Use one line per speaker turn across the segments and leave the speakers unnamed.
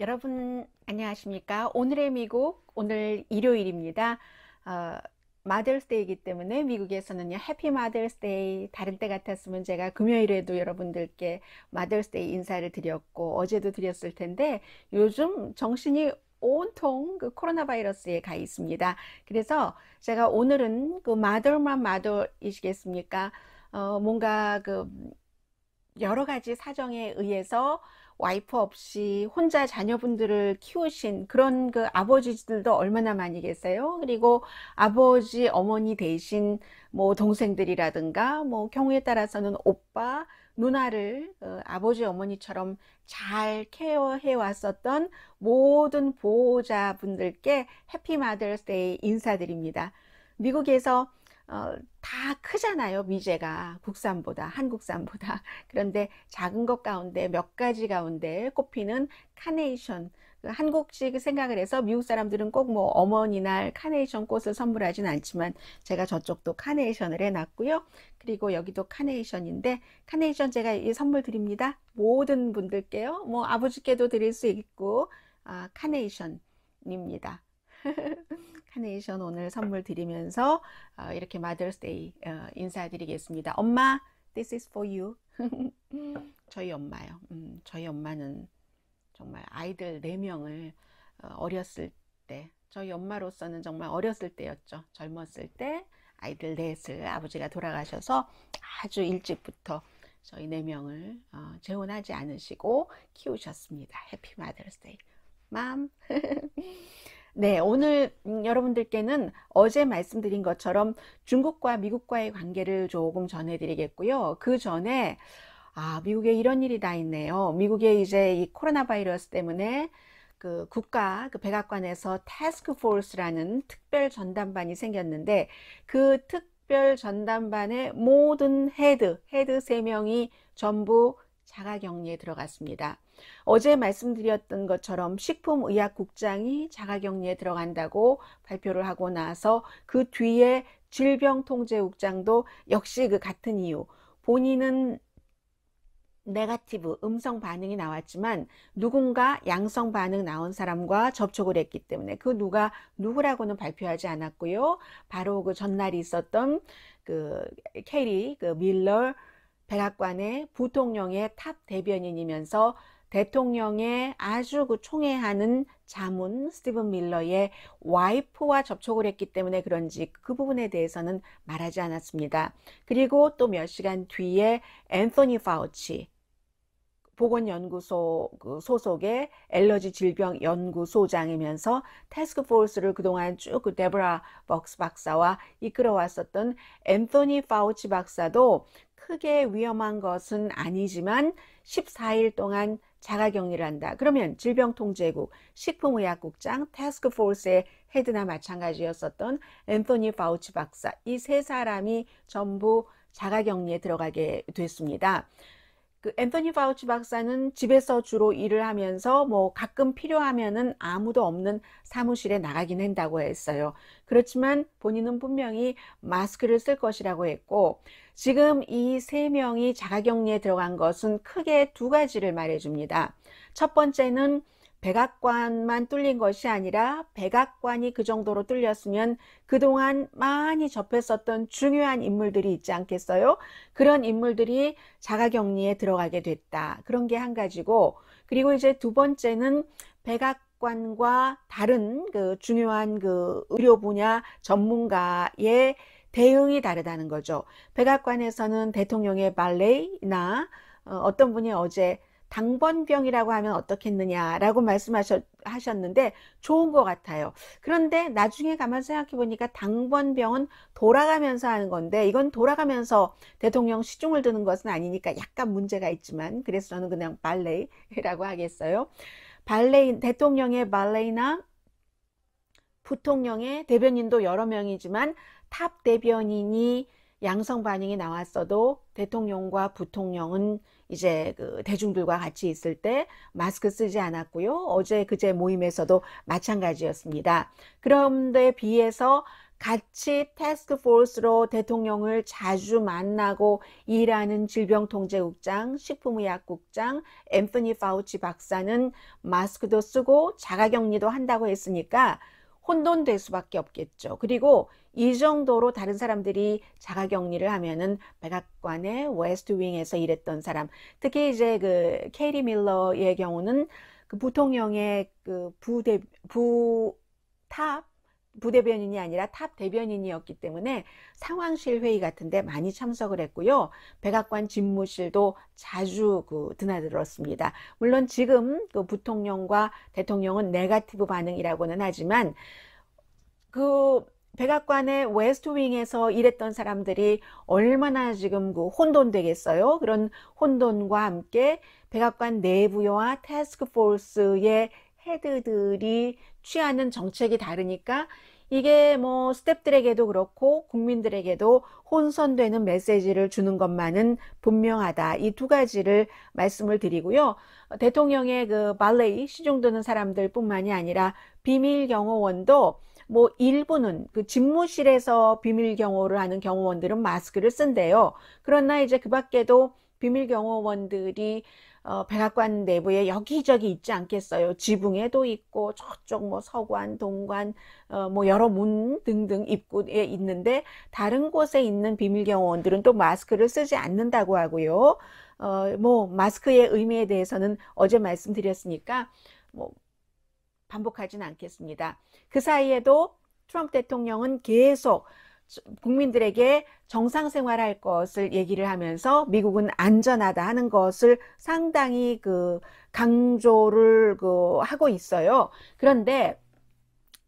여러분 안녕하십니까 오늘의 미국 오늘 일요일입니다 어, 마들스데이이기 때문에 미국에서는요 해피 마들스데이 다른 때 같았으면 제가 금요일에도 여러분들께 마들스데이 인사를 드렸고 어제도 드렸을 텐데 요즘 정신이 온통 그 코로나 바이러스에 가 있습니다 그래서 제가 오늘은 그 마들만 마더이시겠습니까 어, 뭔가 그 여러 가지 사정에 의해서 와이프 없이 혼자 자녀분들을 키우신 그런 그 아버지들도 얼마나 많이 계세요. 그리고 아버지, 어머니 대신 뭐 동생들이라든가 뭐 경우에 따라서는 오빠, 누나를 어, 아버지, 어머니처럼 잘 케어해 왔었던 모든 보호자분들께 해피 마더스데이 인사드립니다. 미국에서 어, 다 크잖아요. 미제가 국산보다 한국산보다 그런데 작은 것 가운데 몇 가지 가운데 꼽히는 카네이션 그 한국식 생각을 해서 미국 사람들은 꼭 뭐 어머니 날 카네이션 꽃을 선물하진 않지만 제가 저쪽도 카네이션을 해놨고요. 그리고 여기도 카네이션인데 카네이션 제가 이 선물 드립니다. 모든 분들께요. 뭐 아버지께도 드릴 수 있고 아, 카네이션입니다. 카네이션 오늘 선물 드리면서 어, 이렇게 마더스데이 어, 인사드리겠습니다. 엄마, this is for you. 저희 엄마요. 음, 저희 엄마는 정말 아이들 4명을 어, 어렸을 때 저희 엄마로서는 정말 어렸을 때였죠. 젊었을 때 아이들 넷을 아버지가 돌아가셔서 아주 일찍부터 저희 4명을 어, 재혼하지 않으시고 키우셨습니다. 해피 마더스데이. 맘. 네, 오늘 음, 여러분들께는 어제 말씀드린 것처럼 중국과 미국과의 관계를 조금 전해드리겠고요. 그 전에 아, 미국에 이런 일이 다 있네요. 미국에 이제 이 코로나 바이러스 때문에 그 국가 그 백악관에서 태스크 포스라는 특별 전담반이 생겼는데 그 특별 전담반의 모든 헤드, 헤드 세명이 전부 자가 격리에 들어갔습니다. 어제 말씀드렸던 것처럼 식품의약국장이 자가격리에 들어간다고 발표를 하고 나서 그 뒤에 질병통제국장도 역시 그 같은 이유 본인은 네가티브 음성 반응이 나왔지만 누군가 양성 반응 나온 사람과 접촉을 했기 때문에 그 누가 누구라고는 발표하지 않았고요. 바로 그전날 있었던 그 캐리 그 밀러 백악관의 부통령의 탑 대변인이면서 대통령의 아주 그 총애하는 자문 스티븐 밀러의 와이프와 접촉을 했기 때문에 그런지 그 부분에 대해서는 말하지 않았습니다. 그리고 또 몇 시간 뒤에 앤서니 파우치 보건연구소 그 소속의 엘러지 질병 연구소장이면서 테스크포스를 그동안 쭉 그 데브라 벅스 박사와 이끌어왔었던 앤서니 파우치 박사도 크게 위험한 것은 아니지만 14일 동안 자가격리를 한다. 그러면 질병통제국, 식품의약국장, 태스크포스의 헤드나 마찬가지였었던 앤토니 바우치 박사 이 세 사람이 전부 자가격리에 들어가게 됐습니다. 그 앤토니 바우치 박사는 집에서 주로 일을 하면서 뭐 가끔 필요하면은 아무도 없는 사무실에 나가긴 한다고 했어요. 그렇지만 본인은 분명히 마스크를 쓸 것이라고 했고 지금 이 세 명이 자가격리에 들어간 것은 크게 두 가지를 말해줍니다. 첫 번째는 백악관만 뚫린 것이 아니라 백악관이 그 정도로 뚫렸으면 그동안 많이 접했었던 중요한 인물들이 있지 않겠어요? 그런 인물들이 자가격리에 들어가게 됐다. 그런 게 한 가지고 그리고 이제 두 번째는 백악 관과 다른 그 중요한 그 의료 분야 전문가의 대응이 다르다는 거죠. 백악관에서는 대통령의 발레이나 어, 어떤 분이 어제 당번병이라고 하면 어떻겠느냐라고 말씀하셨는데 좋은 것 같아요. 그런데 나중에 가만 생각해 보니까 당번병은 돌아가면서 하는 건데 이건 돌아가면서 대통령 시중을 드는 것은 아니니까 약간 문제가 있지만 그래서 저는 그냥 발레이라고 하겠어요. 발레인 대통령의 발레이나 부통령의 대변인도 여러 명이지만 탑 대변인이 양성 반응이 나왔어도 대통령과 부통령은 이제 그 대중들과 같이 있을 때 마스크 쓰지 않았고요. 어제 그제 모임에서도 마찬가지였습니다. 그런데 비해서 같이 테스크포스로 대통령을 자주 만나고 일하는 질병통제국장, 식품의약국장, 앰프니 파우치 박사는 마스크도 쓰고 자가격리도 한다고 했으니까 혼돈될 수밖에 없겠죠. 그리고 이 정도로 다른 사람들이 자가 격리를 하면은 백악관의 웨스트 윙에서 일했던 사람, 특히 이제 그 케이리 밀러의 경우는 그 부통령의 그 부대 부탑 부대변인이 아니라 탑 대변인이었기 때문에 상황실 회의 같은데 많이 참석을 했고요. 백악관 집무실도 자주 그 드나들었습니다. 물론 지금 그 부통령과 대통령은 네가티브 반응이라고는 하지만 그 백악관의 웨스트윙에서 일했던 사람들이 얼마나 지금 그 혼돈되겠어요. 그런 혼돈과 함께 백악관 내부와 태스크포스의 헤드들이 취하는 정책이 다르니까 이게 뭐 스탭들에게도 그렇고 국민들에게도 혼선되는 메시지를 주는 것만은 분명하다. 이 두 가지를 말씀을 드리고요. 대통령의 그 발레이 시중드는 사람들뿐만이 아니라 비밀 경호원도 뭐 일부는 그 집무실에서 비밀 경호를 하는 경호원들은 마스크를 쓴대요. 그러나 이제 그 밖에도 비밀 경호원들이 어, 백악관 내부에 여기저기 있지 않겠어요. 지붕에도 있고 저쪽 뭐 서관, 동관, 어, 뭐 여러 문 등등 입구에 있는데 다른 곳에 있는 비밀 경호원들은 또 마스크를 쓰지 않는다고 하고요. 어, 뭐 마스크의 의미에 대해서는 어제 말씀드렸으니까 뭐 반복하지는 않겠습니다. 그 사이에도 트럼프 대통령은 계속 국민들에게 정상 생활할 것을 얘기를 하면서 미국은 안전하다 하는 것을 상당히 그 강조를 그 하고 있어요. 그런데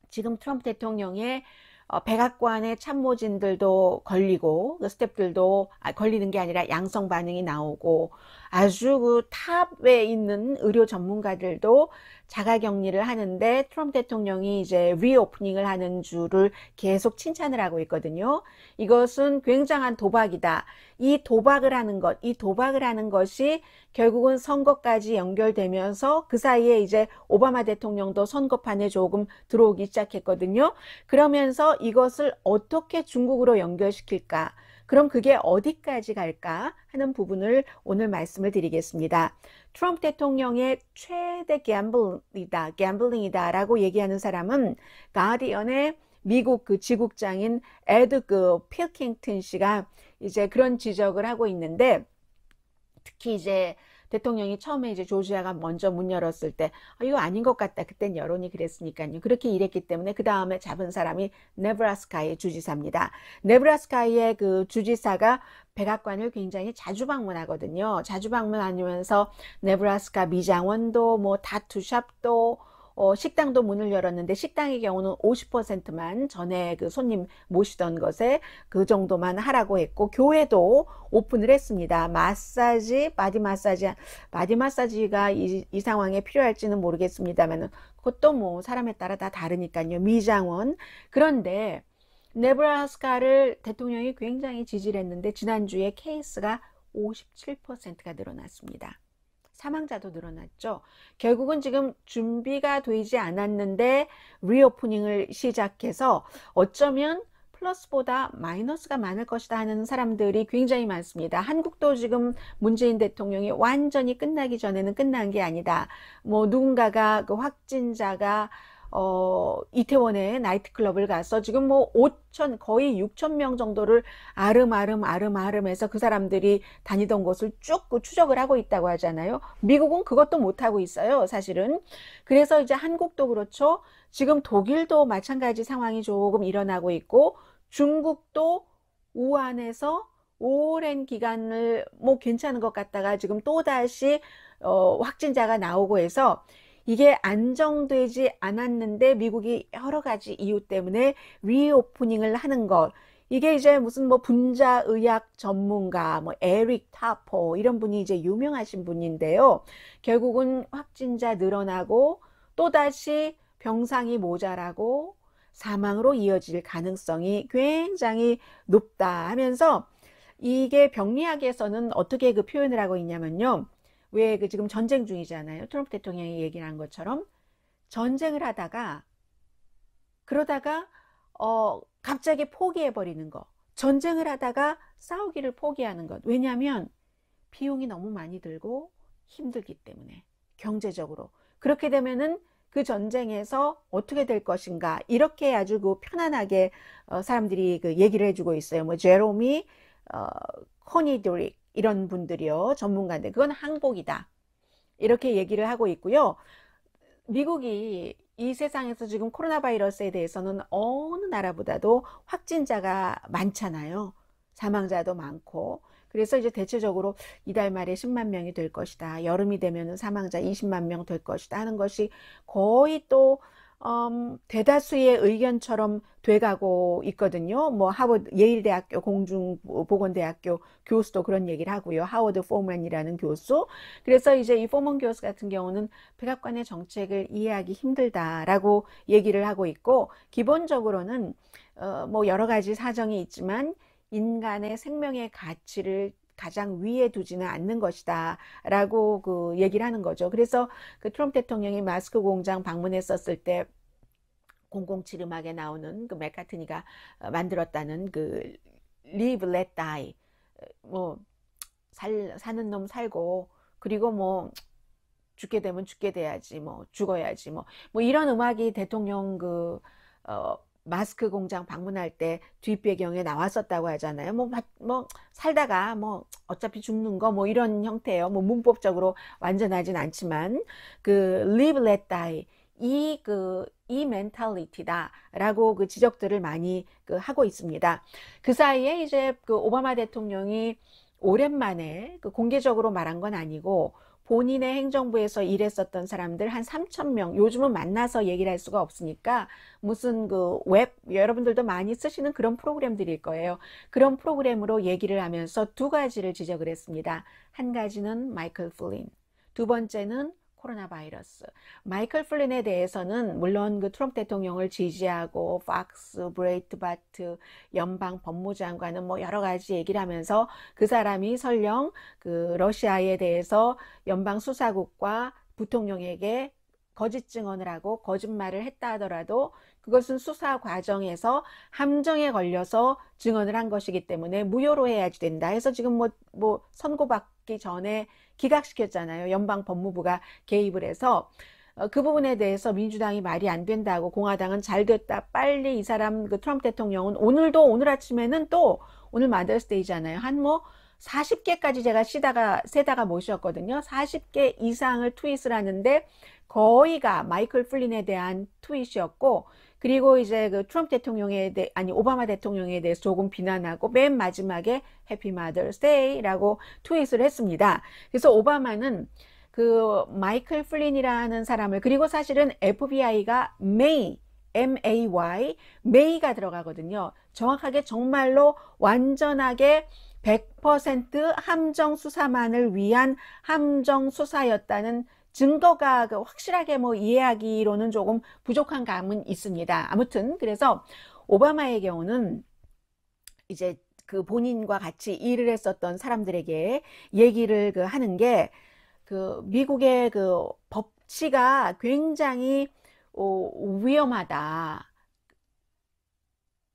지금 트럼프 대통령의 어, 백악관의 참모진들도 걸리고 그 스탭들도 아, 걸리는 게 아니라 양성 반응이 나오고 아주 그 탑에 있는 의료 전문가들도 자가 격리를 하는데 트럼프 대통령이 이제 리오프닝을 하는 주를 계속 칭찬을 하고 있거든요. 이것은 굉장한 도박이다. 이 도박을 하는 것, 이 도박을 하는 것이 결국은 선거까지 연결되면서 그 사이에 이제 오바마 대통령도 선거판에 조금 들어오기 시작했거든요. 그러면서 이것을 어떻게 중국으로 연결시킬까? 그럼 그게 어디까지 갈까 하는 부분을 오늘 말씀을 드리겠습니다. 트럼프 대통령의 최대 갬블이다, 갬블링이다라고 얘기하는 사람은 가디언의 미국 그 지국장인 에드 그 필킹튼 씨가 이제 그런 지적을 하고 있는데 특히 이제 대통령이 처음에 이제 조지아가 먼저 문 열었을 때 아, 이거 아닌 것 같다. 그땐 여론이 그랬으니까요. 그렇게 일했기 때문에 그 다음에 잡은 사람이 네브라스카의 주지사입니다. 네브라스카의 그 주지사가 백악관을 굉장히 자주 방문하거든요. 자주 방문하면서 네브라스카 미장원도 뭐 다투샵도 어, 식당도 문을 열었는데 식당의 경우는 50%만 전에 그 손님 모시던 것에 그 정도만 하라고 했고 교회도 오픈을 했습니다. 마사지, 바디 마사지, 바디 마사지가 이, 이 상황에 필요할지는 모르겠습니다만은 그것도 뭐 사람에 따라 다 다르니까요. 미장원 그런데 네브라스카를 대통령이 굉장히 지지를 했는데 지난주에 케이스가 57%가 늘어났습니다. 사망자도 늘어났죠. 결국은 지금 준비가 되지 않았는데 리오프닝을 시작해서 어쩌면 플러스보다 마이너스가 많을 것이다 하는 사람들이 굉장히 많습니다. 한국도 지금 문재인 대통령이 완전히 끝나기 전에는 끝난 게 아니다. 뭐 누군가가 그 확진자가 어, 이태원의 나이트클럽을 가서 지금 뭐 5천 거의 6천 명 정도를 아름아름 아름아름 해서 그 사람들이 다니던 곳을 쭉 추적을 하고 있다고 하잖아요. 미국은 그것도 못하고 있어요. 사실은. 그래서 이제 한국도 그렇죠. 지금 독일도 마찬가지 상황이 조금 일어나고 있고 중국도 우한에서 오랜 기간을 뭐 괜찮은 것 같다가 지금 또다시 어, 확진자가 나오고 해서 이게 안정되지 않았는데 미국이 여러 가지 이유 때문에 리오프닝을 하는 것. 이게 이제 무슨 뭐 분자 의학 전문가 뭐 에릭 타퍼 이런 분이 이제 유명하신 분인데요. 결국은 확진자 늘어나고 또다시 병상이 모자라고 사망으로 이어질 가능성이 굉장히 높다 하면서 이게 병리학에서는 어떻게 그 표현을 하고 있냐면요. 왜그 지금 전쟁 중이잖아요. 트럼프 대통령이 얘기를 한 것처럼 전쟁을 하다가 그러다가 어 갑자기 포기해 버리는 거. 전쟁을 하다가 싸우기를 포기하는 것. 왜냐면 비용이 너무 많이 들고 힘들기 때문에 경제적으로 그렇게 되면은 그 전쟁에서 어떻게 될 것인가 이렇게 아주 그 편안하게 어, 사람들이 그 얘기를 해주고 있어요. 뭐 제롬이 어, 코니드릭 이런 분들이요. 전문가인데 그건 항복이다. 이렇게 얘기를 하고 있고요. 미국이 이 세상에서 지금 코로나 바이러스에 대해서는 어느 나라보다도 확진자가 많잖아요. 사망자도 많고. 그래서 이제 대체적으로 이달 말에 10만 명이 될 것이다. 여름이 되면 사망자 20만 명 될 것이다 하는 것이 거의 또 음, 대다수의 의견처럼 돼가고 있거든요. 뭐 하버드 예일대학교 공중보건대학교 교수도 그런 얘기를 하고요. 하워드 포먼이라는 교수. 그래서 이제 이 포먼 교수 같은 경우는 백악관의 정책을 이해하기 힘들다라고 얘기를 하고 있고 기본적으로는 어, 뭐 여러 가지 사정이 있지만 인간의 생명의 가치를 가장 위에 두지는 않는 것이다 라고 그 얘기를 하는 거죠. 그래서 그 트럼프 대통령이 마스크 공장 방문했었을 때 007 음악에 나오는 그 맥카트니가 어, 만들었다는 그 live let die 어, 뭐 살, 사는 놈 살고 그리고 뭐 죽게 되면 죽게 돼야지 뭐 죽어야지 뭐뭐 뭐 이런 음악이 대통령 그 어, 마스크 공장 방문할 때 뒷배경에 나왔었다고 하잖아요. 뭐, 뭐, 살다가 뭐, 어차피 죽는 거 뭐 이런 형태예요. 뭐, 문법적으로 완전하진 않지만, 그, live, let, die. 이, 그, 이 멘탈리티다. 라고 그 지적들을 많이 그 하고 있습니다. 그 사이에 이제 그 오바마 대통령이 오랜만에 그 공개적으로 말한 건 아니고, 본인의 행정부에서 일했었던 사람들 한 3천 명 요즘은 만나서 얘기를 할 수가 없으니까 무슨 그 웹 여러분들도 많이 쓰시는 그런 프로그램들일 거예요. 그런 프로그램으로 얘기를 하면서 두 가지를 지적을 했습니다. 한 가지는 마이클 플린, 두 번째는 코로나 바이러스. 마이클 플린에 대해서는 물론 그 트럼프 대통령을 지지하고 박스, 브레이트바트, 연방 법무장관은 뭐 여러 가지 얘기를 하면서 그 사람이 설령 그 러시아에 대해서 연방 수사국과 부통령에게 거짓 증언을 하고 거짓말을 했다 하더라도 그것은 수사 과정에서 함정에 걸려서 증언을 한 것이기 때문에 무효로 해야지 된다 해서 지금 뭐, 뭐 선고받기 전에 기각시켰잖아요. 연방 법무부가 개입을 해서 어, 그 부분에 대해서 민주당이 말이 안 된다고 공화당은 잘 됐다 빨리 이 사람 그 트럼프 대통령은 오늘도 오늘 아침에는 또 오늘 마더스데이잖아요 한 뭐 40개까지 제가 시다가 세다가 모셨거든요 40개 이상을 트윗을 하는데 거의가 마이클 플린에 대한 트윗이었고 그리고 이제 그 트럼프 대통령에 대해 아니 오바마 대통령에 대해서 조금 비난하고 맨 마지막에 해피 마더스 데이라고 트윗을 했습니다. 그래서 오바마는 그 마이클 플린이라는 사람을 그리고 사실은 FBI가 메이 MAY 메이가 들어가거든요. 정확하게 정말로 완전하게 100% 함정 수사만을 위한 함정 수사였다는 증거가 그 확실하게 뭐 이해하기로는 조금 부족한 감은 있습니다. 아무튼 그래서 오바마의 경우는 이제 그 본인과 같이 일을 했었던 사람들에게 얘기를 그 하는 게 그 미국의 그 법치가 굉장히 오, 어, 위험하다.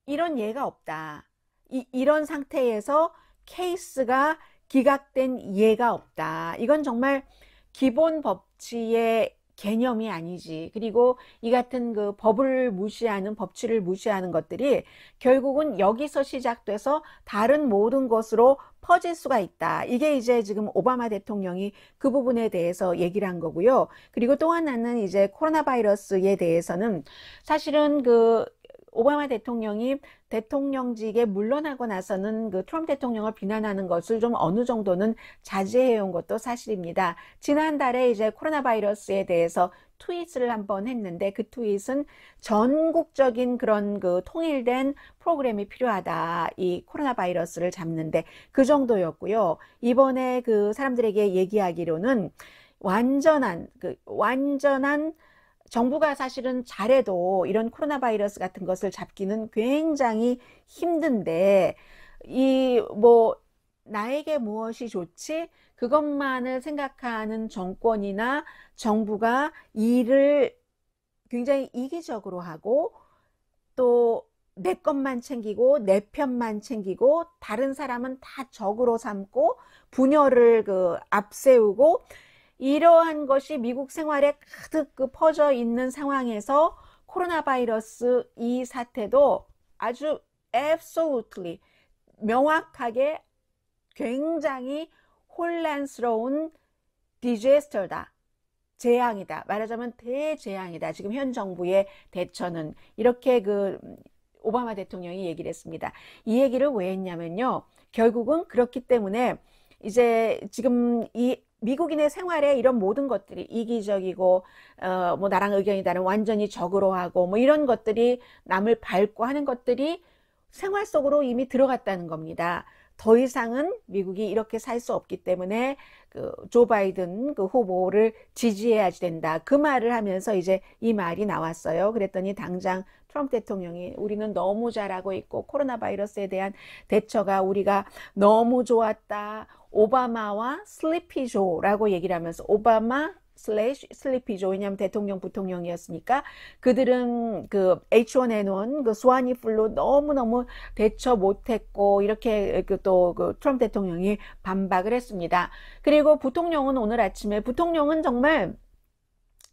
이런 예가 없다. 이, 이런 상태에서 케이스가 기각된 예가 없다. 이건 정말 기본 법치의 개념이 아니지. 그리고 이 같은 그 법을 무시하는 법치를 무시하는 것들이 결국은 여기서 시작돼서 다른 모든 것으로 퍼질 수가 있다. 이게 이제 지금 오바마 대통령이 그 부분에 대해서 얘기를 한 거고요. 그리고 또 하나는 이제 코로나 바이러스에 대해서는 사실은 그 오바마 대통령이 대통령직에 물러나고 나서는 그 트럼프 대통령을 비난하는 것을 좀 어느 정도는 자제해온 것도 사실입니다. 지난달에 이제 코로나 바이러스에 대해서 트윗을 한번 했는데 그 트윗은 전국적인 그런 그 통일된 프로그램이 필요하다. 이 코로나 바이러스를 잡는데 그 정도였고요. 이번에 그 사람들에게 얘기하기로는 완전한 그 완전한 정부가 사실은 잘해도 이런 코로나 바이러스 같은 것을 잡기는 굉장히 힘든데 이 뭐 나에게 무엇이 좋지 그것만을 생각하는 정권이나 정부가 일을 굉장히 이기적으로 하고 또 내 것만 챙기고 내 편만 챙기고 다른 사람은 다 적으로 삼고 분열을 그 앞세우고 이러한 것이 미국 생활에 가득 그 퍼져 있는 상황에서 코로나 바이러스 이 사태도 아주 absolutely 명확하게 굉장히 혼란스러운 디제스터다. 재앙이다. 말하자면 대재앙이다. 지금 현 정부의 대처는 이렇게 그 오바마 대통령이 얘기를 했습니다. 이 얘기를 왜 했냐면요. 결국은 그렇기 때문에 이제 지금 이 미국인의 생활에 이런 모든 것들이 이기적이고 어, 뭐 나랑 의견이 다른 완전히 적으로 하고 뭐 이런 것들이 남을 밟고 하는 것들이 생활 속으로 이미 들어갔다는 겁니다. 더 이상은 미국이 이렇게 살 수 없기 때문에 그 조 바이든 그 후보를 지지해야지 된다. 그 말을 하면서 이제 이 말이 나왔어요. 그랬더니 당장 트럼프 대통령이 우리는 너무 잘하고 있고 코로나 바이러스에 대한 대처가 우리가 너무 좋았다. 오바마와 슬리피조라고 얘기를 하면서 오바마 슬래시 슬리피조 왜냐하면 대통령 부통령이었으니까 그들은 그 H1N1 그 소아니 풀로 너무너무 대처 못했고 이렇게 그 또그 트럼프 대통령이 반박을 했습니다. 그리고 부통령은 오늘 아침에 부통령은 정말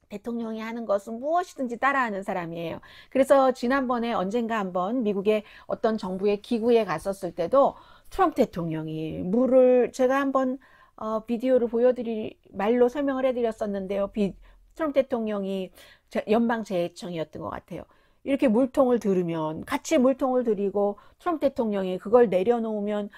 대통령이 하는 것은 무엇이든지 따라하는 사람이에요. 그래서 지난번에 언젠가 한번 미국의 어떤 정부의 기구에 갔었을 때도 트럼프 대통령이 물을 제가 한번 어, 비디오를 보여드릴 말로 설명을 해드렸었는데요. 비, 트럼프 대통령이 연방재해청이었던 것 같아요. 이렇게 물통을 들으면 같이 물통을 들이고 트럼프 대통령이 그걸 내려놓으면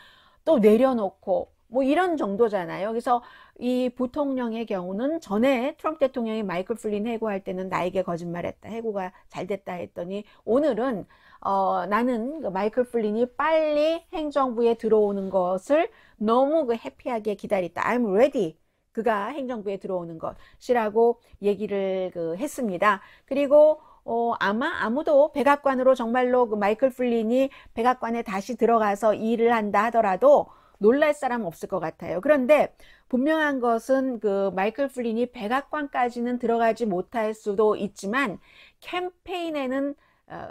또 내려놓고 뭐 이런 정도잖아요. 그래서 이 부통령의 경우는 전에 트럼프 대통령이 마이클 플린 해고할 때는 나에게 거짓말했다. 해고가 잘 됐다 했더니 오늘은 어, 나는 그 마이클 플린이 빨리 행정부에 들어오는 것을 너무 그 해피하게 기다렸다. I'm ready. 그가 행정부에 들어오는 것이라고 얘기를 그 했습니다. 그리고 어, 아마 아무도 백악관으로 정말로 그 마이클 플린이 백악관에 다시 들어가서 일을 한다 하더라도 놀랄 사람 없을 것 같아요. 그런데 분명한 것은 그 마이클 플린이 백악관까지는 들어가지 못할 수도 있지만 캠페인에는 어,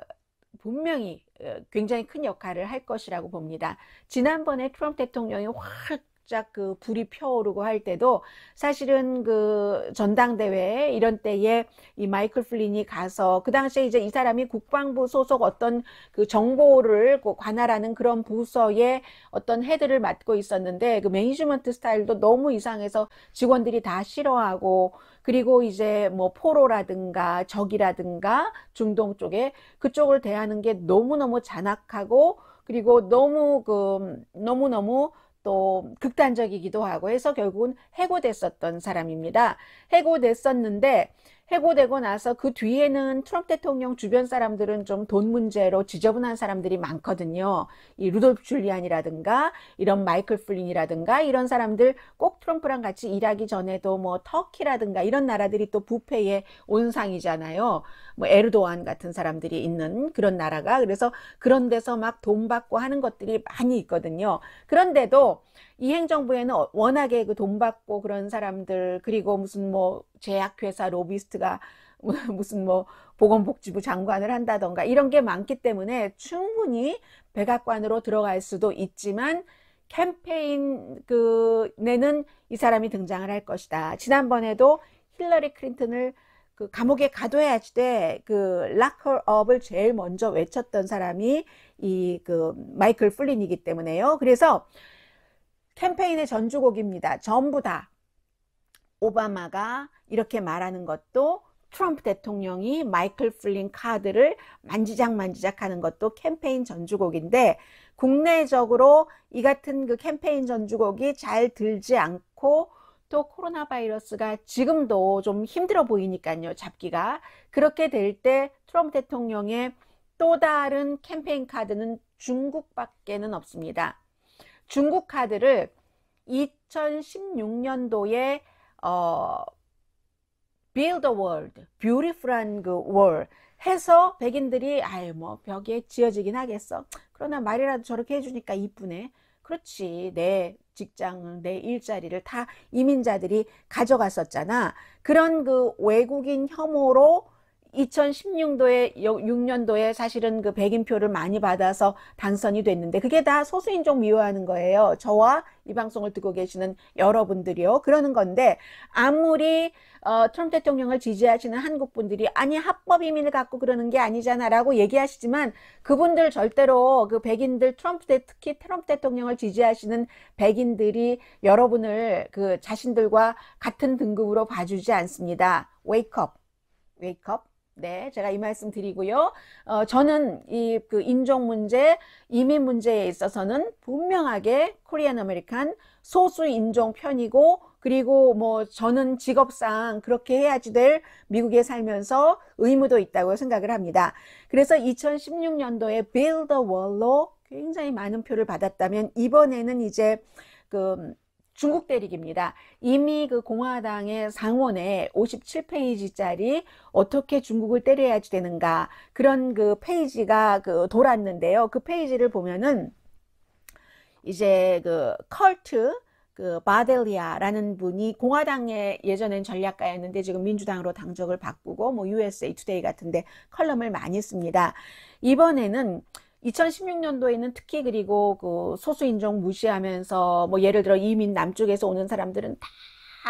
분명히 어, 굉장히 큰 역할을 할 것이라고 봅니다. 지난번에 트럼프 대통령이 확 쫙그 불이 피어오르고할 때도 사실은 그 전당대회 이런 때에 이 마이클 플린이 가서 그 당시에 이제 이 사람이 국방부 소속 어떤 그 정보를 관할하는 그런 부서의 어떤 헤드를 맡고 있었는데 그 매니지먼트 스타일도 너무 이상해서 직원들이 다 싫어하고 그리고 이제 뭐 포로라든가 적이라든가 중동 쪽에 그쪽을 대하는 게 너무너무 잔악하고 그리고 너무 그 너무너무 또 극단적이기도 하고 해서 결국은 해고됐었던 사람입니다. 해고됐었는데 해고되고 나서 그 뒤에는 트럼프 대통령 주변 사람들은 좀 돈 문제로 지저분한 사람들이 많거든요. 이 루돌프 줄리안이라든가 이런 마이클 플린이라든가 이런 사람들 꼭 트럼프랑 같이 일하기 전에도 뭐 터키라든가 이런 나라들이 또 부패의 온상이잖아요. 뭐 에르도안 같은 사람들이 있는 그런 나라가 그래서 그런 데서 막 돈 받고 하는 것들이 많이 있거든요. 그런데도 이행정부에는 어, 워낙에 그 돈 받고 그런 사람들 그리고 무슨 뭐 제약회사 로비스트가 무슨 뭐 보건복지부 장관을 한다던가 이런 게 많기 때문에 충분히 백악관으로 들어갈 수도 있지만 캠페인 그 내는 이 사람이 등장을 할 것이다. 지난번에도 힐러리 클린턴을 그 감옥에 가둬야지 돼. 그락컬업을 제일 먼저 외쳤던 사람이 이 그 마이클 플린이기 때문에요. 그래서 캠페인의 전주곡입니다. 전부 다 오바마가 이렇게 말하는 것도 트럼프 대통령이 마이클 플린 카드를 만지작만지작 하는 것도 캠페인 전주곡인데 국내적으로 이 같은 그 캠페인 전주곡이 잘 들지 않고 또 코로나 바이러스가 지금도 좀 힘들어 보이니까요 잡기가 그렇게 될 때 트럼프 대통령의 또 다른 캠페인 카드는 중국밖에는 없습니다 중국 카드를 2016년도에 어, Build a World, b e a u t i f u l World 해서 백인들이 아유 뭐 벽에 지어지긴 하겠어. 그러나 말이라도 저렇게 해주니까 이쁘네. 그렇지 내 직장, 내 일자리를 다 이민자들이 가져갔었잖아. 그런 그 외국인 혐오로 2016도에 6년도에 사실은 그 백인표를 많이 받아서 당선이 됐는데 그게 다 소수인종 미워하는 거예요. 저와 이 방송을 듣고 계시는 여러분들이요. 그러는 건데 아무리 어, 트럼프 대통령을 지지하시는 한국 분들이 아니 합법 이민을 갖고 그러는 게 아니잖아라고 얘기하시지만 그분들 절대로 그 백인들 트럼프 대 특히 트럼프 대통령을 지지하시는 백인들이 여러분을 그 자신들과 같은 등급으로 봐주지 않습니다. 웨이크업, 웨이크업. 네, 제가 이 말씀 드리고요. 어, 저는 이 그 인종 문제, 이민 문제에 있어서는 분명하게 코리안 아메리칸 소수 인종 편이고 그리고 뭐 저는 직업상 그렇게 해야지 될 미국에 살면서 의무도 있다고 생각을 합니다. 그래서 2016년도에 빌더 월로 굉장히 많은 표를 받았다면 이번에는 이제 그 중국 대륙입니다. 이미 그 공화당의 상원에 57페이지짜리 어떻게 중국을 때려야지 되는가 그런 그 페이지가 그 돌았는데요. 그 페이지를 보면은 이제 그 컬트 그 바델리아라는 분이 공화당의 예전엔 전략가였는데 지금 민주당으로 당적을 바꾸고 뭐 USA Today 같은데 컬럼을 많이 씁니다. 이번에는 2016년도에는 특히 그리고 그 소수인종 무시하면서 뭐 예를 들어 이민 남쪽에서 오는 사람들은 다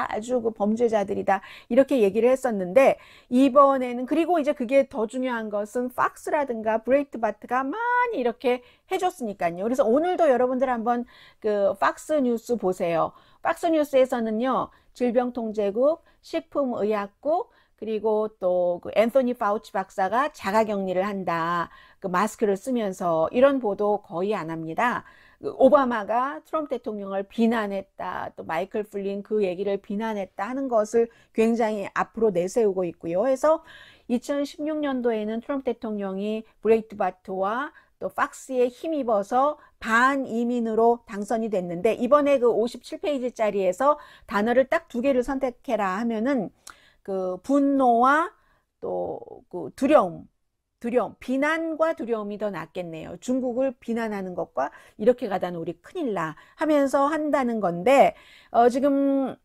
아주 그 범죄자들이다 이렇게 얘기를 했었는데 이번에는 그리고 이제 그게 더 중요한 것은 팍스라든가 브레이트바트가 많이 이렇게 해줬으니까요. 그래서 오늘도 여러분들 한번 그 팍스 뉴스 보세요. 팍스 뉴스에서는요 질병통제국, 식품의약국 그리고 또 그 앤서니 파우치 박사가 자가격리를 한다. 그 마스크를 쓰면서 이런 보도 거의 안 합니다. 그 오바마가 트럼프 대통령을 비난했다, 또 마이클 플린 그 얘기를 비난했다 하는 것을 굉장히 앞으로 내세우고 있고요. 해서 2016년도에는 트럼프 대통령이 브레이트바트와 또 팍스에 힘입어서 반이민으로 당선이 됐는데 이번에 그 57페이지짜리에서 단어를 딱 두 개를 선택해라 하면은 그 분노와 또 그 두려움 두려움, 비난과 두려움이 더 낫겠네요. 중국을 비난하는 것과 이렇게 가다는 우리 큰일 나 하면서 한다는 건데 어, 지금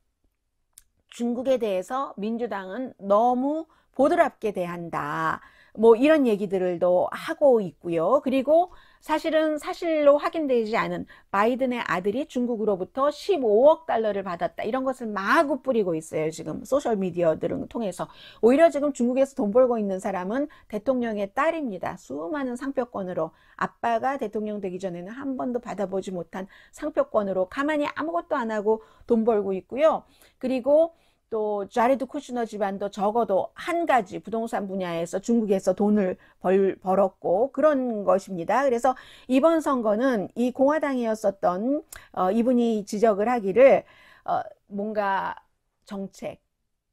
중국에 대해서 민주당은 너무 보드랍게 대한다. 뭐 이런 얘기들도 하고 있고요. 그리고 사실은 사실로 확인되지 않은 바이든의 아들이 중국으로부터 15억 달러를 받았다. 이런 것을 마구 뿌리고 있어요. 지금 소셜미디어들을 통해서. 오히려 지금 중국에서 돈 벌고 있는 사람은 대통령의 딸입니다. 수많은 상표권으로. 아빠가 대통령 되기 전에는 한 번도 받아보지 못한 상표권으로 가만히 아무것도 안 하고 돈 벌고 있고요. 그리고 또 자레드 쿠슈너 집안도 적어도 한 가지 부동산 분야에서 중국에서 돈을 벌, 벌었고 그런 것입니다. 그래서 이번 선거는 이 공화당이었었던 어, 이분이 지적을 하기를 어, 뭔가 정책,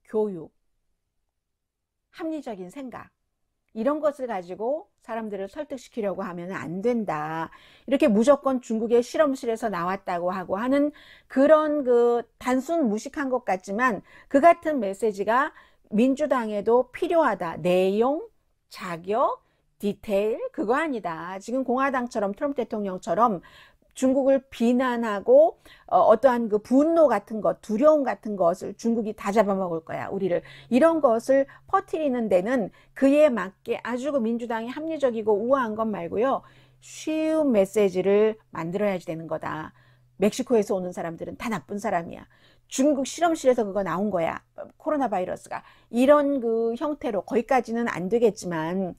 교육, 합리적인 생각 이런 것을 가지고 사람들을 설득시키려고 하면 안 된다. 이렇게 무조건 중국의 실험실에서 나왔다고 하고 하는 그런 그 단순 무식한 것 같지만 그 같은 메시지가 민주당에도 필요하다. 내용, 자격, 디테일 그거 아니다. 지금 공화당처럼 트럼프 대통령처럼 중국을 비난하고 어, 떠한그 분노 같은 것, 두려움 같은 것을 중국이 다 잡아먹을 거야. 우리를 이런 것을 퍼트리는 데는 그에 맞게 아주 그 민주당이 합리적이고 우아한 것 말고요. 쉬운 메시지를 만들어야지 되는 거다. 멕시코에서 오는 사람들은 다 나쁜 사람이야. 중국 실험실에서 그거 나온 거야. 코로나 바이러스가. 이런 그 형태로 거기까지는 안 되겠지만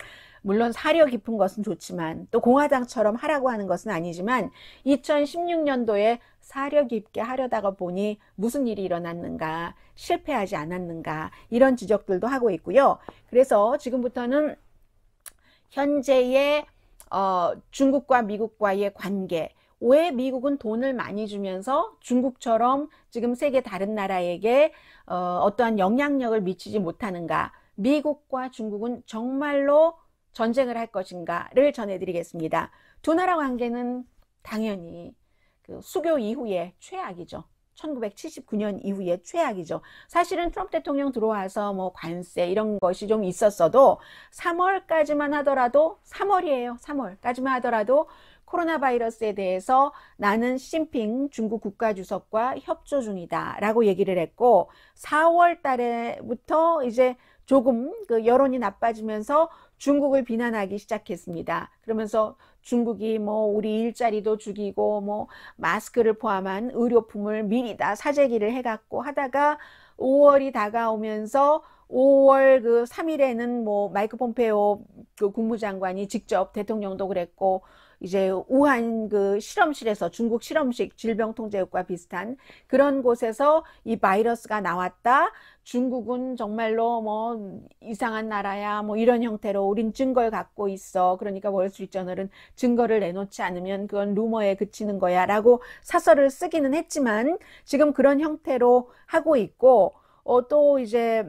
물론 사려 깊은 것은 좋지만 또 공화당처럼 하라고 하는 것은 아니지만 2016년도에 사려 깊게 하려다가 보니 무슨 일이 일어났는가 실패하지 않았는가 이런 지적들도 하고 있고요. 그래서 지금부터는 현재의 어, 중국과 미국과의 관계 왜 미국은 돈을 많이 주면서 중국처럼 지금 세계 다른 나라에게 어, 어떠한 영향력을 미치지 못하는가 미국과 중국은 정말로 전쟁을 할 것인가를 전해드리겠습니다. 두 나라 관계는 당연히 그 수교 이후에 최악이죠. 1979년 이후에 최악이죠. 사실은 트럼프 대통령 들어와서 뭐 관세 이런 것이 좀 있었어도 3월까지만 하더라도 3월이에요. 3월까지만 하더라도 코로나 바이러스에 대해서 나는 심핑 중국 국가주석과 협조 중이다 라고 얘기를 했고 4월 달에부터 이제 조금 그 여론이 나빠지면서 중국을 비난하기 시작했습니다. 그러면서 중국이 뭐 우리 일자리도 죽이고 뭐 마스크를 포함한 의료품을 미리 다 사재기를 해갖고 하다가 5월이 다가오면서 5월 그 3일에는 뭐 마이크 폼페오 그 국무장관이 직접 대통령도 그랬고 이제 우한 그 실험실에서 중국 실험실 질병통제국과 비슷한 그런 곳에서 이 바이러스가 나왔다. 중국은 정말로 뭐 이상한 나라야 뭐 이런 형태로 우린 증거를 갖고 있어. 그러니까 월스트리트저널은 증거를 내놓지 않으면 그건 루머에 그치는 거야라고 사설을 쓰기는 했지만 지금 그런 형태로 하고 있고 어, 또 이제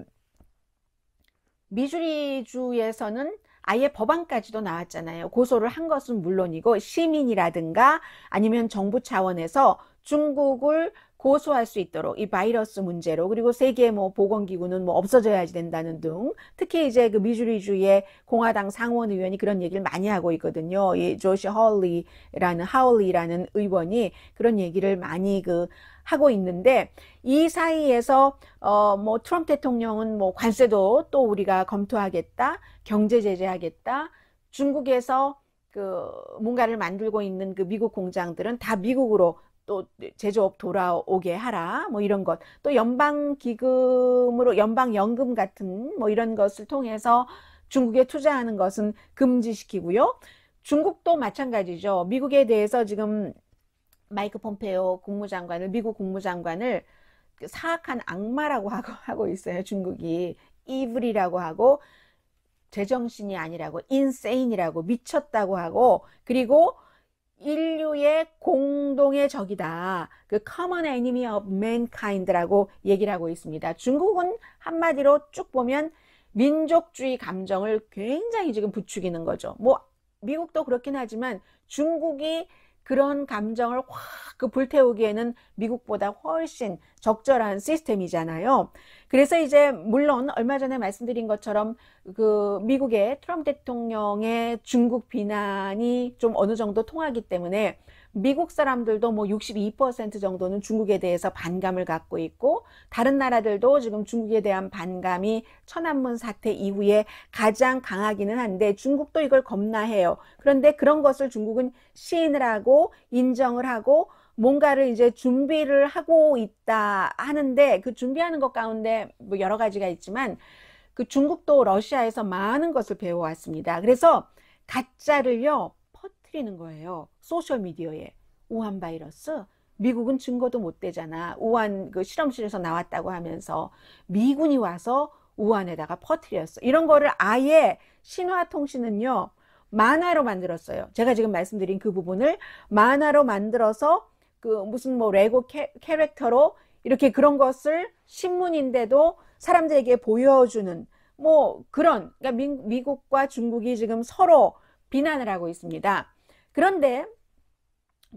미주리주에서는 아예 법안까지도 나왔잖아요. 고소를 한 것은 물론이고 시민이라든가 아니면 정부 차원에서 중국을 고소할 수 있도록 이 바이러스 문제로 그리고 세계 뭐 보건기구는 뭐 없어져야지 된다는 등 특히 이제 그 미주리주의 공화당 상원 의원이 그런 얘기를 많이 하고 있거든요. 이 조시 허울리라는 하울리라는 의원이 그런 얘기를 많이 그 하고 있는데 이 사이에서 어뭐 트럼프 대통령은 뭐 관세도 또 우리가 검토하겠다, 경제 제재하겠다, 중국에서 그 뭔가를 만들고 있는 그 미국 공장들은 다 미국으로 또 제조업 돌아오게 하라 뭐 이런 것 또 연방 기금으로 연방 연금 같은 뭐 이런 것을 통해서 중국에 투자하는 것은 금지시키고요. 중국도 마찬가지죠. 미국에 대해서 지금 마이크 폼페오 국무장관을 미국 국무장관을 그 사악한 악마라고 하고 있어요. 중국이 이불이라고 하고 제정신이 아니라고 인세인이라고 미쳤다고 하고 그리고 인류의 공동의 적이다. 그 common enemy of mankind라고 얘기를 하고 있습니다. 중국은 한마디로 쭉 보면 민족주의 감정을 굉장히 지금 부추기는 거죠. 뭐 미국도 그렇긴 하지만 중국이 그런 감정을 확 그 불태우기에는 미국보다 훨씬 적절한 시스템이잖아요. 그래서 이제 물론 얼마 전에 말씀드린 것처럼 그 미국의 트럼프 대통령의 중국 비난이 좀 어느 정도 통하기 때문에 미국 사람들도 뭐 62% 정도는 중국에 대해서 반감을 갖고 있고 다른 나라들도 지금 중국에 대한 반감이 천안문 사태 이후에 가장 강하기는 한데 중국도 이걸 겁나해요. 그런데 그런 것을 중국은 시인을 하고 인정을 하고 뭔가를 이제 준비를 하고 있다 하는데 그 준비하는 것 가운데 뭐 여러 가지가 있지만 그 중국도 러시아에서 많은 것을 배워왔습니다. 그래서 가짜를요 퍼뜨리는 거예요. 소셜미디어에. 우한 바이러스? 미국은 증거도 못 되잖아. 우한 그 실험실에서 나왔다고 하면서 미군이 와서 우한에다가 퍼뜨렸어. 이런 거를 아예 신화통신은요, 만화로 만들었어요. 제가 지금 말씀드린 그 부분을 만화로 만들어서 그 무슨 뭐 레고 캐, 캐 릭터로 이렇게 그런 것을 신문인데도 사람들에게 보여주는 뭐 그런, 그러니까 미, 미국과 중국이 지금 서로 비난을 하고 있습니다. 그런데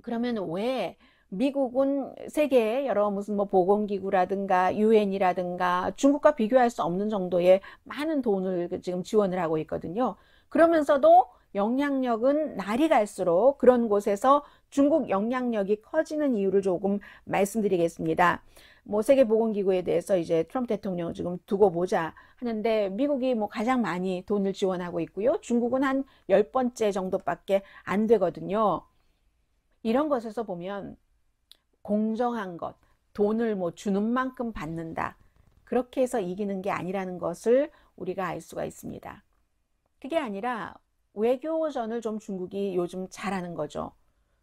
그러면 왜 미국은 세계 에 여러 무슨 뭐 보건기구라든가 유엔이라든가 중국과 비교할 수 없는 정도의 많은 돈을 그 지금 지원을 하고 있거든요. 그러면서도 영향력은 날이 갈수록 그런 곳에서 중국 영향력이 커지는 이유를 조금 말씀드리겠습니다. 뭐 세계보건기구에 대해서 이제 트럼프 대통령을 지금 두고 보자 하는데 미국이 뭐 가장 많이 돈을 지원하고 있고요. 중국은 한 열번째 정도밖에 안 되거든요. 이런 것에서 보면 공정한 것, 돈을 뭐 주는 만큼 받는다. 그렇게 해서 이기는 게 아니라는 것을 우리가 알 수가 있습니다. 그게 아니라 외교전을 좀 중국이 요즘 잘하는 거죠.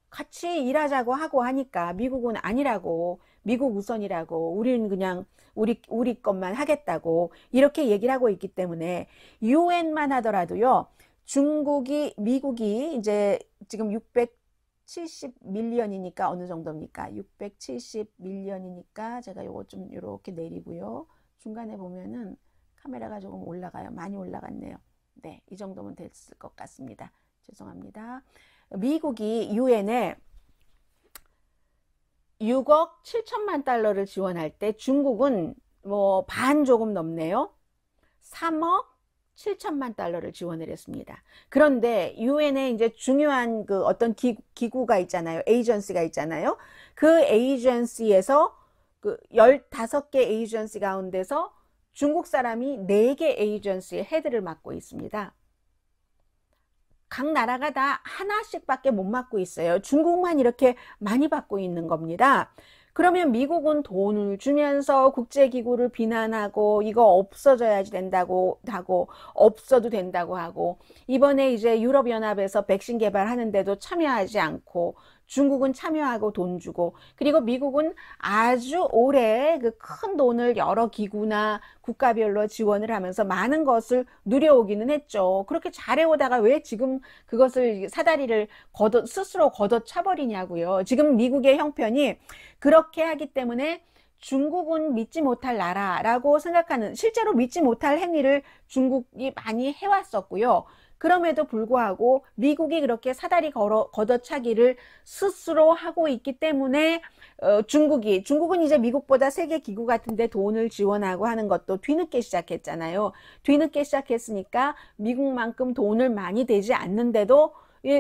같이 일하자고 하고 하니까 미국은 아니라고 미국 우선이라고 우리는 그냥 우리 우리 것만 하겠다고 이렇게 얘기를 하고 있기 때문에 유엔만 하더라도요 중국이 미국이 이제 지금 670 밀리언이니까 어느 정도입니까? 670 밀리언이니까 제가 요거 좀 이렇게 내리고요 중간에 보면은 카메라가 조금 올라가요 많이 올라갔네요 네 이 정도면 됐을 것 같습니다 죄송합니다. 미국이 유엔에 6억 7천만 달러를 지원할 때 중국은 뭐 반 조금 넘네요. 3억 7천만 달러를 지원을 했습니다. 그런데 유엔에 이제 중요한 그 어떤 기, 기구가 있잖아요. 에이전시가 있잖아요. 그 에이전시에서 그 15개 에이전시 가운데서 중국 사람이 4개 에이전시의 헤드를 맡고 있습니다. 각 나라가 다 하나씩밖에 못 맞고 있어요. 중국만 이렇게 많이 받고 있는 겁니다. 그러면 미국은 돈을 주면서 국제기구를 비난하고 이거 없어져야지 된다고 하고 없어도 된다고 하고 이번에 이제 유럽연합에서 백신 개발하는데도 참여하지 않고 중국은 참여하고 돈 주고 그리고 미국은 아주 오래 그 큰 돈을 여러 기구나 국가별로 지원을 하면서 많은 것을 누려오기는 했죠. 그렇게 잘해오다가 왜 지금 그것을 사다리를 걷어, 스스로 걷어차버리냐고요. 지금 미국의 형편이 그렇게 하기 때문에 중국은 믿지 못할 나라라고 생각하는 실제로 믿지 못할 행위를 중국이 많이 해왔었고요. 그럼에도 불구하고 미국이 그렇게 사다리 걸어, 걷어차기를 스스로 하고 있기 때문에 어, 중국이 중국은 이제 미국보다 세계 기구 같은데 돈을 지원하고 하는 것도 뒤늦게 시작했잖아요. 뒤늦게 시작했으니까 미국만큼 돈을 많이 대지 않는데도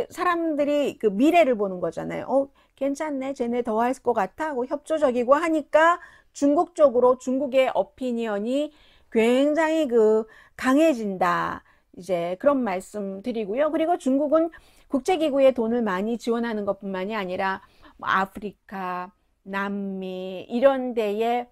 사람들이 그 미래를 보는 거잖아요. 어, 괜찮네. 쟤네 더 할 것 같아 하고 협조적이고 하니까 중국 쪽으로 중국의 어피니언이 굉장히 그 강해진다. 이제 그런 말씀 드리고요. 그리고 중국은 국제기구에 돈을 많이 지원하는 것뿐만이 아니라 뭐 아프리카, 남미 이런 데에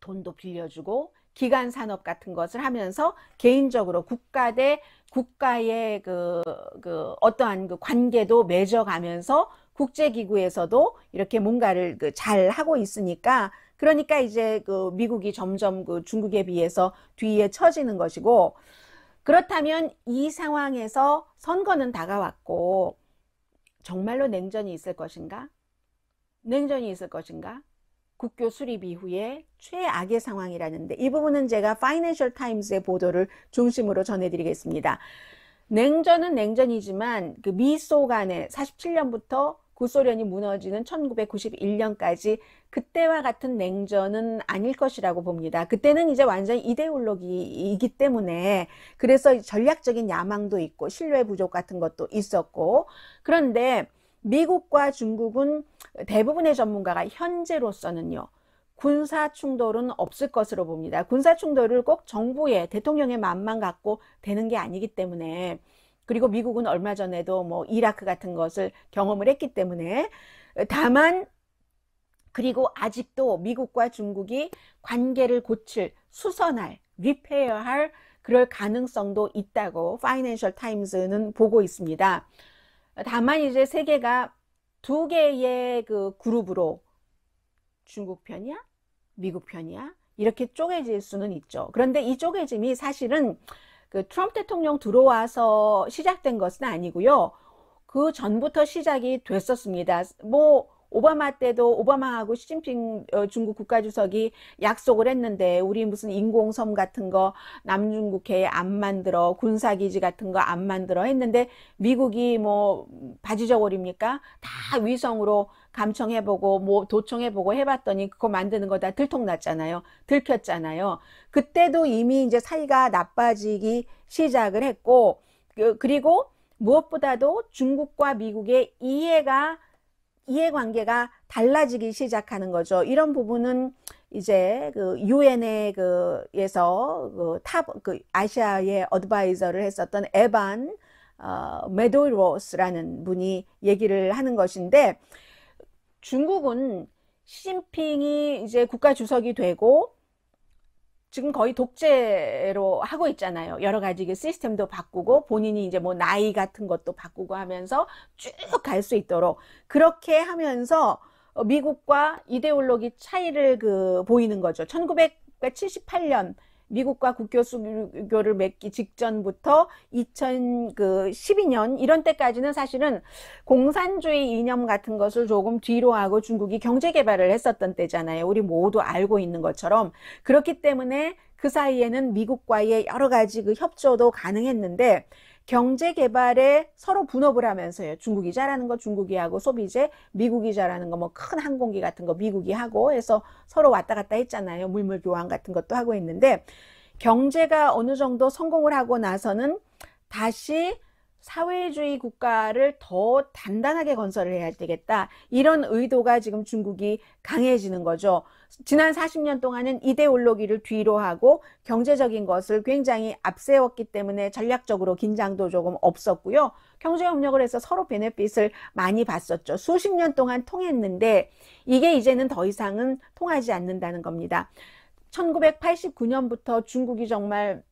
돈도 빌려주고 기간 산업 같은 것을 하면서 개인적으로 국가 대 국가의 그, 그 어떠한 그 관계도 맺어가면서 국제기구에서도 이렇게 뭔가를 그잘 하고 있으니까 그러니까 이제 그 미국이 점점 그 중국에 비해서 뒤에 처지는 것이고 그렇다면 이 상황에서 선거는 다가왔고 정말로 냉전이 있을 것인가? 냉전이 있을 것인가? 국교 수립 이후에 최악의 상황이라는데 이 부분은 제가 파이낸셜 타임즈의 보도를 중심으로 전해드리겠습니다. 냉전은 냉전이지만 그미소간에 47년부터 구소련이 무너지는 1991년까지 그때와 같은 냉전은 아닐 것이라고 봅니다. 그때는 이제 완전히 이데올로기이기 때문에 그래서 전략적인 야망도 있고 신뢰 부족 같은 것도 있었고 그런데 미국과 중국은 대부분의 전문가가 현재로서는요. 군사 충돌은 없을 것으로 봅니다. 군사 충돌을 꼭 정부의 대통령의 맘만 갖고 되는 게 아니기 때문에 그리고 미국은 얼마 전에도 뭐 이라크 같은 것을 경험을 했기 때문에 다만 그리고 아직도 미국과 중국이 관계를 고칠 수선할 리페어할 그럴 가능성도 있다고 파이낸셜 타임즈는 보고 있습니다. 다만 이제 세계가 두 개의 그 그룹으로 중국 편이야? 미국 편이야? 이렇게 쪼개질 수는 있죠. 그런데 이 쪼개짐이 사실은 그 트럼프 대통령 들어와서 시작된 것은 아니고요. 그 전부터 시작이 됐었습니다. 뭐 오바마 때도 오바마하고 시진핑 어, 중국 국가주석이 약속을 했는데 우리 무슨 인공섬 같은 거 남중국해에 안 만들어 군사기지 같은 거 안 만들어 했는데 미국이 뭐 바지저버립니까? 다 위성으로 감청해보고 뭐 도청해보고 해봤더니 그거 만드는 거 다 들통났잖아요. 들켰잖아요. 그때도 이미 이제 사이가 나빠지기 시작을 했고 그, 그리고 그 무엇보다도 중국과 미국의 이해가 이해관계가 달라지기 시작하는 거죠. 이런 부분은 이제 그유엔에 그에서 그탑그 그, 그, 그 아시아의 어드바이저를 했었던 에반 어, 메도로스라는 분이 얘기를 하는 것인데 중국은 시진핑이 이제 국가 주석이 되고 지금 거의 독재로 하고 있잖아요. 여러 가지 시스템도 바꾸고 본인이 이제 뭐 나이 같은 것도 바꾸고 하면서 쭉 갈 수 있도록 그렇게 하면서 어, 미국과 이데올로기 차이를 그 보이는 거죠. 1978년 미국과 국교수교를 맺기 직전부터 2012년 그 이런 때까지는 사실은 공산주의 이념 같은 것을 조금 뒤로 하고 중국이 경제 개발을 했었던 때잖아요. 우리 모두 알고 있는 것처럼 그렇기 때문에 그 사이에는 미국과의 여러 가지 그 협조도 가능했는데 경제 개발에 서로 분업을 하면서요. 중국이 잘하는 거 중국이 하고 소비재 미국이 잘하는 거 뭐 큰 항공기 같은 거 미국이 하고 해서 서로 왔다 갔다 했잖아요. 물물 교환 같은 것도 하고 있는데 경제가 어느 정도 성공을 하고 나서는 다시 사회주의 국가를 더 단단하게 건설을 해야 되겠다. 이런 의도가 지금 중국이 강해지는 거죠. 지난 40년 동안은 이데올로기를 뒤로 하고 경제적인 것을 굉장히 앞세웠기 때문에 전략적으로 긴장도 조금 없었고요. 경제협력을 해서 서로 베네핏을 많이 봤었죠. 수십 년 동안 통했는데 이게 이제는 더 이상은 통하지 않는다는 겁니다. 1989년부터 중국이 정말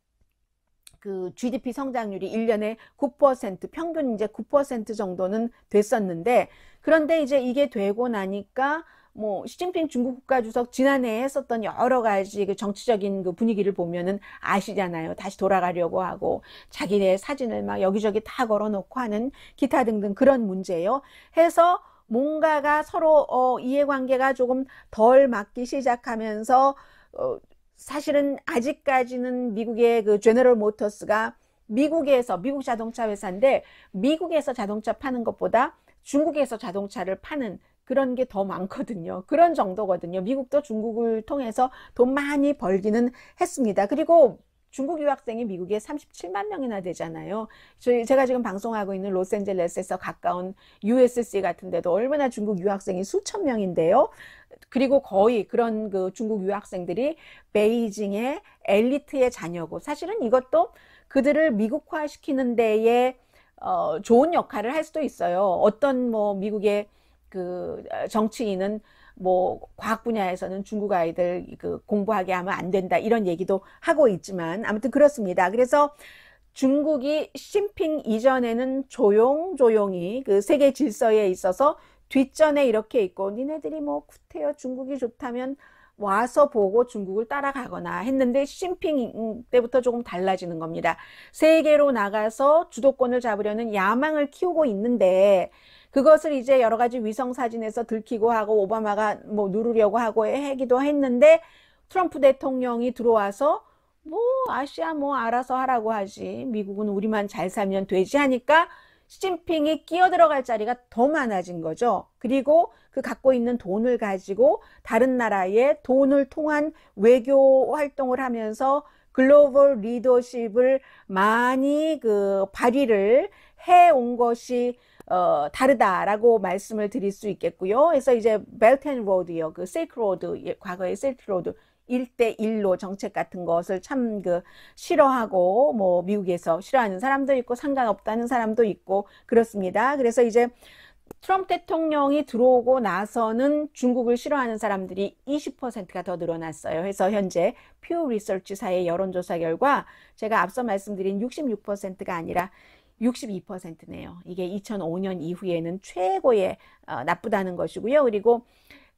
그 GDP 성장률이 1년에 9% 평균 이제 9% 정도는 됐었는데 그런데 이제 이게 되고 나니까 뭐 시진핑 중국 국가 주석 지난해에 했었던 여러 가지 그 정치적인 그 분위기를 보면은 아시잖아요. 다시 돌아가려고 하고 자기네 사진을 막 여기저기 다 걸어놓고 하는 기타 등등 그런 문제예요. 해서 뭔가가 서로 어 이해관계가 조금 덜 맞기 시작하면서 어 사실은 아직까지는 미국의 그 제너럴 모터스가 미국에서 미국 자동차 회사인데 미국에서 자동차 파는 것보다 중국에서 자동차를 파는 그런 게 더 많거든요. 그런 정도거든요. 미국도 중국을 통해서 돈 많이 벌기는 했습니다. 그리고 중국 유학생이 미국에 37만 명이나 되잖아요. 저희 제가 지금 방송하고 있는 로스앤젤레스에서 가까운 USC 같은 데도 얼마나 중국 유학생이 수천 명인데요. 그리고 거의 그런 그 중국 유학생들이 베이징의 엘리트의 자녀고 사실은 이것도 그들을 미국화시키는 데에 어, 좋은 역할을 할 수도 있어요. 어떤 뭐 미국의 그 어, 정치인은 뭐 과학 분야에서는 중국 아이들 그 공부하게 하면 안 된다 이런 얘기도 하고 있지만 아무튼 그렇습니다. 그래서 중국이 심핑 이전에는 조용조용히 그 세계 질서에 있어서 뒷전에 이렇게 있고 니네들이 뭐 구태여 중국이 좋다면 와서 보고 중국을 따라가거나 했는데 심핑 때부터 조금 달라지는 겁니다. 세계로 나가서 주도권을 잡으려는 야망을 키우고 있는데 그것을 이제 여러 가지 위성 사진에서 들키고 하고 오바마가 뭐 누르려고 하고 하기도 했는데 트럼프 대통령이 들어와서 뭐 아시아 뭐 알아서 하라고 하지 미국은 우리만 잘 살면 되지 하니까 시진핑이 끼어들어갈 자리가 더 많아진 거죠. 그리고 그 갖고 있는 돈을 가지고 다른 나라의 돈을 통한 외교 활동을 하면서 글로벌 리더십을 많이 그 발휘를 해온 것이 어, 다르다라고 말씀을 드릴 수 있겠고요. 그래서 이제 벨트 앤 로드요. 그 세이크 로드, 예, 과거의 세이크 로드 일대일로 정책 같은 것을 참 그 싫어하고 뭐 미국에서 싫어하는 사람도 있고 상관없다는 사람도 있고 그렇습니다. 그래서 이제 트럼프 대통령이 들어오고 나서는 중국을 싫어하는 사람들이 20%가 더 늘어났어요. 그래서 현재 퓨 리서치사의 여론조사 결과 제가 앞서 말씀드린 66%가 아니라 62%네요. 이게 2005년 이후에는 최고의 어, 나쁘다는 것이고요. 그리고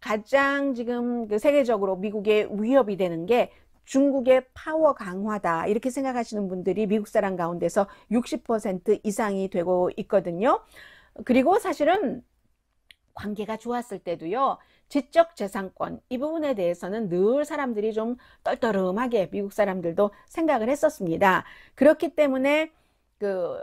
가장 지금 그 세계적으로 미국의 위협이 되는 게 중국의 파워 강화다 이렇게 생각하시는 분들이 미국 사람 가운데서 60% 이상이 되고 있거든요. 그리고 사실은 관계가 좋았을 때도요. 지적 재산권 이 부분에 대해서는 늘 사람들이 좀 떨떠름하게 미국 사람들도 생각을 했었습니다. 그렇기 때문에 그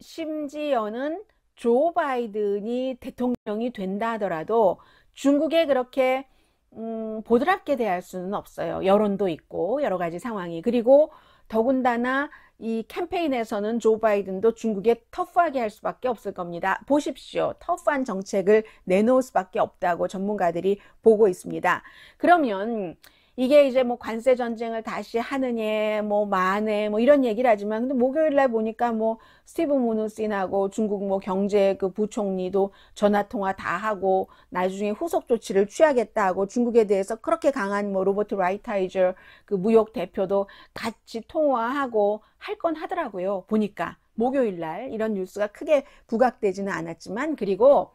심지어는 조 바이든이 대통령이 된다 하더라도 중국에 그렇게 음, 보드랍게 대할 수는 없어요. 여론도 있고 여러 가지 상황이 그리고 더군다나 이 캠페인에서는 조 바이든도 중국에 터프하게 할 수밖에 없을 겁니다. 보십시오. 터프한 정책을 내놓을 수밖에 없다고 전문가들이 보고 있습니다. 그러면 이게 이제 뭐 관세 전쟁을 다시 하느니 뭐 만에 뭐 이런 얘기를 하지만 근데 목요일 날 보니까 뭐 스티브 모누신하고 중국 뭐 경제 그 부총리도 전화 통화 다 하고 나중에 후속 조치를 취하겠다고 하 중국에 대해서 그렇게 강한 뭐 로버트 라이타이저 그 무역 대표도 같이 통화하고 할 건 하더라고요. 보니까 목요일 날 이런 뉴스가 크게 부각되지는 않았지만 그리고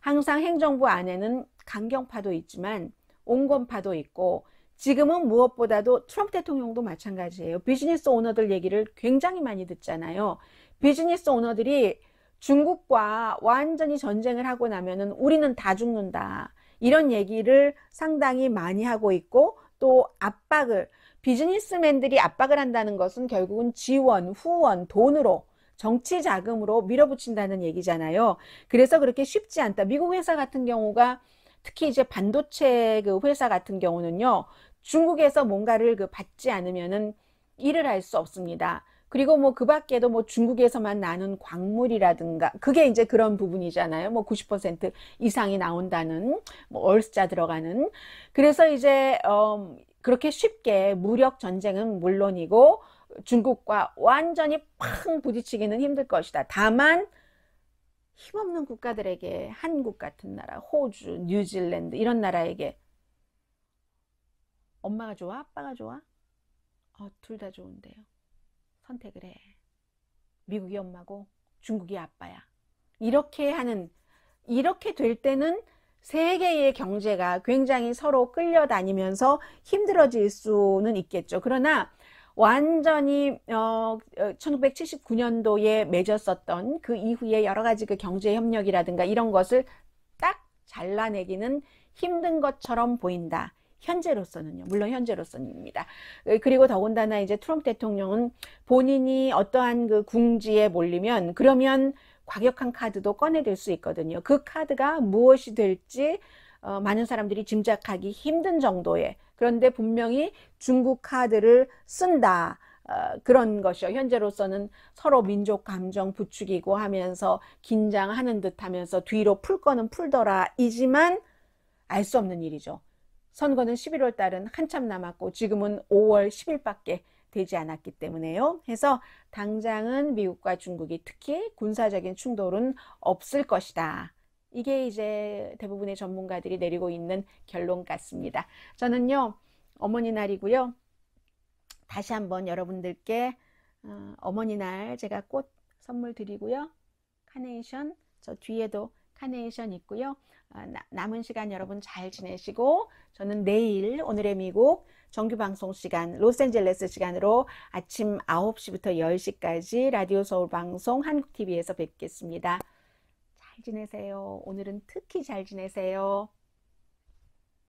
항상 행정부 안에는 강경파도 있지만 온건파도 있고 지금은 무엇보다도 트럼프 대통령도 마찬가지예요. 비즈니스 오너들 얘기를 굉장히 많이 듣잖아요. 비즈니스 오너들이 중국과 완전히 전쟁을 하고 나면은 우리는 다 죽는다. 이런 얘기를 상당히 많이 하고 있고 또 압박을 비즈니스맨들이 압박을 한다는 것은 결국은 지원, 후원, 돈으로 정치 자금으로 밀어붙인다는 얘기잖아요. 그래서 그렇게 쉽지 않다. 미국 회사 같은 경우가 특히 이제 반도체 그 회사 같은 경우는요. 중국에서 뭔가를 그 받지 않으면은 일을 할 수 없습니다. 그리고 뭐 그 밖에도 뭐 중국에서만 나는 광물이라든가 그게 이제 그런 부분이잖아요. 뭐 90% 이상이 나온다는 뭐 얼스자 들어가는 그래서 이제 어 그렇게 쉽게 무력 전쟁은 물론이고 중국과 완전히 팡 부딪히기는 힘들 것이다. 다만 힘없는 국가들에게 한국 같은 나라, 호주, 뉴질랜드 이런 나라에게 엄마가 좋아? 아빠가 좋아? 어, 둘 다 좋은데요. 선택을 해. 미국이 엄마고 중국이 아빠야. 이렇게 하는 이렇게 될 때는 세계의 경제가 굉장히 서로 끌려다니면서 힘들어질 수는 있겠죠. 그러나 완전히 어 1979년도에 어, 맺었었던 그 이후에 여러 가지 그 경제 협력이라든가 이런 것을 딱 잘라내기는 힘든 것처럼 보인다. 현재로서는요. 물론 현재로서입니다. 는 그리고 더군다나 이제 트럼프 대통령은 본인이 어떠한 그 궁지에 몰리면 그러면 과격한 카드도 꺼내들 수 있거든요. 그 카드가 무엇이 될지 어, 많은 사람들이 짐작하기 힘든 정도의 그런데 분명히 중국 카드를 쓴다. 어, 그런 것이요. 현재로서는 서로 민족 감정 부추기고 하면서 긴장하는 듯 하면서 뒤로 풀 거는 풀더라. 이지만 알 수 없는 일이죠. 선거는 11월 달은 한참 남았고 지금은 5월 10일밖에 되지 않았기 때문에요. 해서 당장은 미국과 중국이 특히 군사적인 충돌은 없을 것이다. 이게 이제 대부분의 전문가들이 내리고 있는 결론 같습니다. 저는요, 어머니 날이고요. 다시 한번 여러분들께 어, 어머니 날 제가 꽃 선물 드리고요. 카네이션, 저 뒤에도 카네이션 있고요. 어, 남은 시간 여러분 잘 지내시고 저는 내일 오늘의 미국 정규 방송 시간 로스앤젤레스 시간으로 아침 9시부터 10시까지 라디오 서울 방송 한국 TV에서 뵙겠습니다. 잘 지내세요. 오늘은 특히 잘 지내세요.